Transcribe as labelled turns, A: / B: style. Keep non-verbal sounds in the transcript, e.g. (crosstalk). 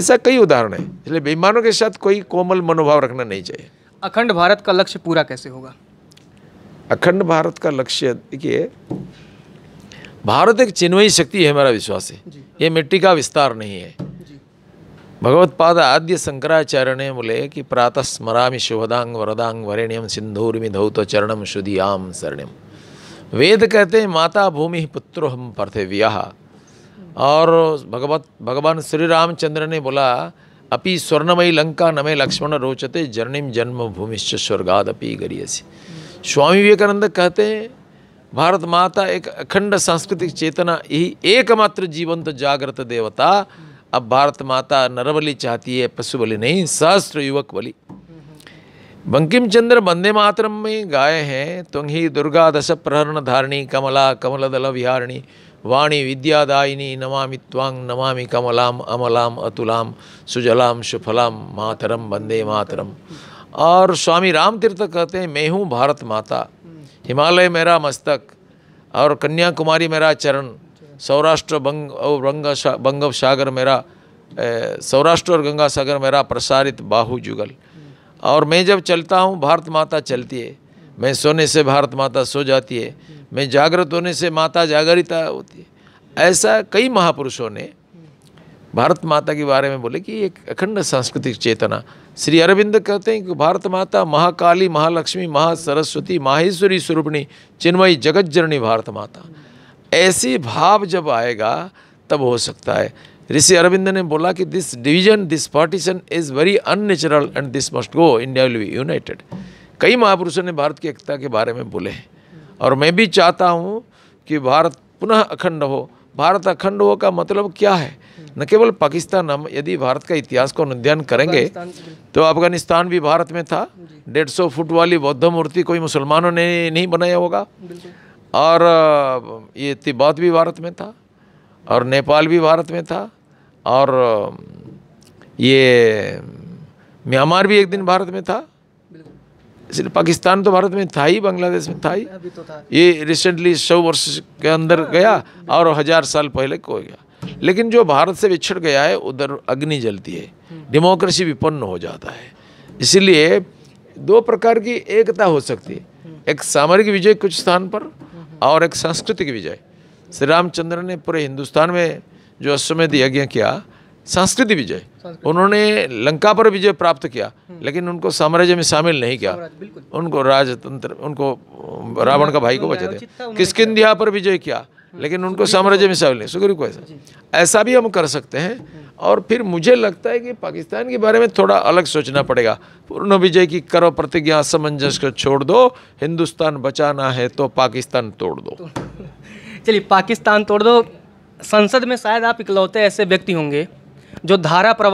A: ऐसा कई उदाहरण है इसलिए बेईमानों के साथ कोई कोमल मनोभाव रखना नहीं चाहिए अखंड भारत का लक्ष्य पूरा कैसे होगा अखंड भारत का लक्ष्य देखिए भारत एक चिन्मयी शक्ति है हमारा विश्वास है ये मिट्टी का विस्तार नहीं है भगवत पाद आद्य शंकराचार्य ने बोले कि प्रातः स्मरा शुभदांग वरदांग वरेण्यम सिंधूर्मि धौत चरणम शुद्धियाम शरण्यम वेद कहते हैं माता भूमि पुत्रो हम पृथिव्या और भगवत भगवान श्री रामचंद्र ने बोला अपि स्वर्णमयी लंका नमे लक्ष्मण रोचते जर्णिम जन्म भूमिश्च स्वर्गाद गरीयसी स्वामी विवेकानंद कहते हैं भारत माता एक अखंड सांस्कृतिक चेतना यही एकमात्र जीवंत जागृत देवता अब भारत माता नरबली चाहती है पशु बलि नहीं सहस्त्र युवक बलि बंकिम चंद्र वंदे मातरम में गाए हैं ही दुर्गा दश प्रहरण धारिणी कमला कमल दल विहारिणी वाणी विद्यादायिनी नमामि त्वांग नमामि कमलाम अमलाम अतुलाम सुजलाम सुफलाम मातरम वंदे मातरम और स्वामी राम तीर्थ कहते हैं मैं हूँ भारत माता हिमालय मेरा मस्तक और कन्याकुमारी मेरा चरण सौराष्ट्र बंग और बंगव सागर मेरा सौराष्ट्र और गंगा सागर मेरा प्रसारित बाहु जुगल और मैं जब चलता हूँ भारत माता चलती है मैं सोने से भारत माता सो जाती है मैं जागृत होने से माता जागरिता होती है ऐसा कई महापुरुषों ने भारत माता के बारे में बोले कि एक अखंड सांस्कृतिक चेतना श्री अरविंद कहते हैं कि भारत माता महाकाली महालक्ष्मी महासरस्वती माहेश्वरी स्वरूपणी चिन्मयी जगज्जरणी भारत माता ऐसी भाव जब आएगा तब हो सकता है ऋषि अरविंद ने बोला कि this division this partition is very unnatural and this must go India will be united कई महापुरुषों ने भारत की एकता के बारे में बोले हैं और मैं भी चाहता हूँ कि भारत पुनः अखंड हो भारत अखंड हो का मतलब क्या है न केवल पाकिस्तान हम यदि भारत का इतिहास को अनुध्ययन करेंगे तो अफगानिस्तान भी भारत में था डेढ़ सौ फुट वाली बौद्ध मूर्ति कोई मुसलमानों ने नहीं बनाया होगा और ये तिब्बत भी भारत में था और नेपाल भी भारत में था और ये म्यांमार भी एक दिन भारत में था इसलिए पाकिस्तान तो भारत में था ही बांग्लादेश में था ही तो था। ये रिसेंटली सौ वर्ष के अंदर हाँ, गया और हज़ार साल पहले को गया लेकिन जो भारत से बिछड़ गया है उधर अग्नि जलती है हम्म। डेमोक्रेसी विपन्न हो जाता है इसलिए दो प्रकार की एकता हो सकती है हम्म। एक सामरिक विजय कुछ स्थान पर हम्म। और एक सांस्कृतिक विजय श्री रामचंद्र ने पूरे हिंदुस्तान में जो अश्वमेध यज्ञ किया संस्कृति विजय उन्होंने लंका पर विजय प्राप्त किया हम्म। लेकिन उनको साम्राज्य में शामिल नहीं किया उनको राजतंत्र उनको रावण का भाई को बचा दिया किसकिंदिया पर विजय किया हम्म। लेकिन उनको साम्राज्य में शामिल नहीं सुग्रीव को ऐसा ऐसा भी हम कर सकते हैं हम्म। और फिर मुझे लगता है कि पाकिस्तान के बारे में थोड़ा अलग सोचना पड़ेगा पूर्ण विजय की करो प्रतिज्ञा असमंजस को छोड़ दो हिंदुस्तान बचाना है तो पाकिस्तान तोड़ दो तो- (laughs) चलिए पाकिस्तान तोड़ दो संसद में शायद आप इकलौते ऐसे व्यक्ति होंगे जो धारा प्रवाह